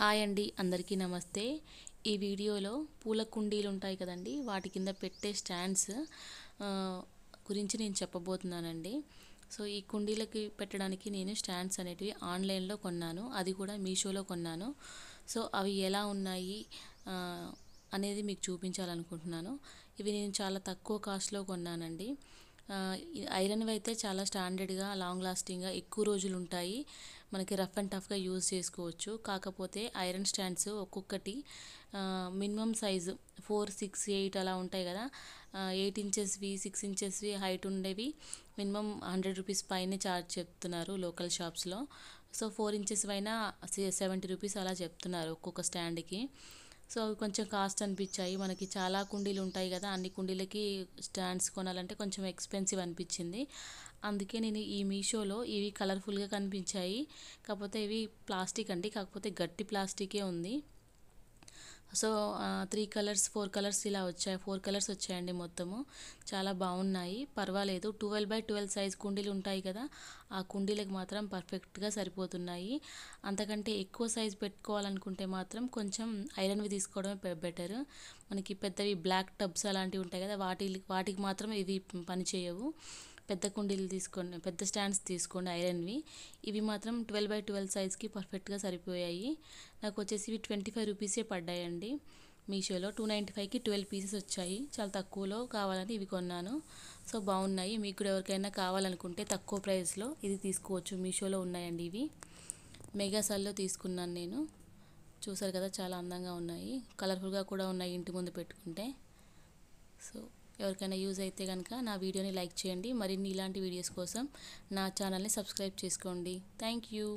hi అండి అందరికీ నమస్తే ఈ వీడియోలో పూల కుండీలు ఉంటాయి కదండి వాటి కింద పెట్టే స్టాండ్స్ గురించి నేను చెప్పబోతున్నానండి సో ఈ కుండీలకి పెట్టడానికి నేను స్టాండ్స్ అనేటివి ఆన్లైన్లో కొన్నాను అది కూడా మీషోలో కొన్నాను సో అవి ఎలా ఉన్నాయి అనేది మీకు చూపించాలనుకుంటున్నాను ఇవి నేను చాలా తక్కువ కాస్ట్లో కొన్నానండి ఐరన్వి అయితే చాలా స్టాండర్డ్గా లాంగ్ లాస్టింగ్గా ఎక్కువ రోజులు ఉంటాయి మనకి రఫ్ అండ్ టఫ్గా యూజ్ చేసుకోవచ్చు కాకపోతే ఐరన్ స్టాండ్స్ ఒక్కొక్కటి minimum size four six eight అలా ఉంటాయి కదా ఎయిట్ ఇంచెస్వి సిక్స్ ఇంచెస్వి హైట్ ఉండేవి మినిమం హండ్రెడ్ రూపీస్ పైనే ఛార్జ్ చెప్తున్నారు లోకల్ షాప్స్లో సో ఫోర్ ఇంచెస్ పైన సెవెంటీ రూపీస్ అలా చెప్తున్నారు ఒక్కొక్క స్టాండ్కి సో కొంచెం కాస్ట్ అనిపించాయి మనకి చాలా కుండీలు ఉంటాయి కదా అన్ని కుండీలకి స్టాండ్స్ కొనాలంటే కొంచెం ఎక్స్పెన్సివ్ అనిపించింది అందుకే నేను ఈ మీషోలో ఇవి కలర్ఫుల్గా కనిపించాయి కాకపోతే ఇవి ప్లాస్టిక్ అండి కాకపోతే గట్టి ప్లాస్టికే ఉంది so three colours four colours ఇలా వచ్చాయి ఫోర్ కలర్స్ వచ్చాయండి మొత్తము చాలా బాగున్నాయి పర్వాలేదు ట్వెల్వ్ బై ట్వెల్వ్ సైజ్ కుండీలు ఉంటాయి కదా ఆ కుండీలకు మాత్రం పర్ఫెక్ట్గా సరిపోతున్నాయి అంతకంటే ఎక్కువ సైజ్ పెట్టుకోవాలనుకుంటే మాత్రం కొంచెం ఐరన్వి తీసుకోవడమే బెటర్ మనకి పెద్దవి బ్లాక్ టబ్స్ అలాంటివి ఉంటాయి కదా వాటి వాటికి మాత్రం ఇవి పనిచేయవు పెద్ద కుండీలు తీసుకోండి పెద్ద స్టాండ్స్ తీసుకోండి ఐరన్వి ఇవి మాత్రం ట్వెల్వ్ బై ట్వెల్వ్ సైజ్కి పర్ఫెక్ట్గా సరిపోయాయి నాకు వచ్చేసి ఇవి ట్వంటీ ఫైవ్ రూపీసే పడ్డాయండి మీషోలో టూ నైంటీ ఫైవ్కి ట్వెల్వ్ పీసెస్ వచ్చాయి చాలా తక్కువలో కావాలని ఇవి కొన్నాను సో బాగున్నాయి మీకు కూడా ఎవరికైనా కావాలనుకుంటే తక్కువ ప్రైస్లో ఇది తీసుకోవచ్చు మీషోలో ఉన్నాయండి ఇవి మెగాసాల్లో తీసుకున్నాను నేను చూసారు కదా చాలా అందంగా ఉన్నాయి కలర్ఫుల్గా కూడా ఉన్నాయి ఇంటి ముందు పెట్టుకుంటే సో ఎవరికైనా యూజ్ అయితే కనుక నా వీడియోని లైక్ చేయండి మరిన్ని ఇలాంటి వీడియోస్ కోసం నా ఛానల్ని సబ్స్క్రైబ్ చేసుకోండి థ్యాంక్ యూ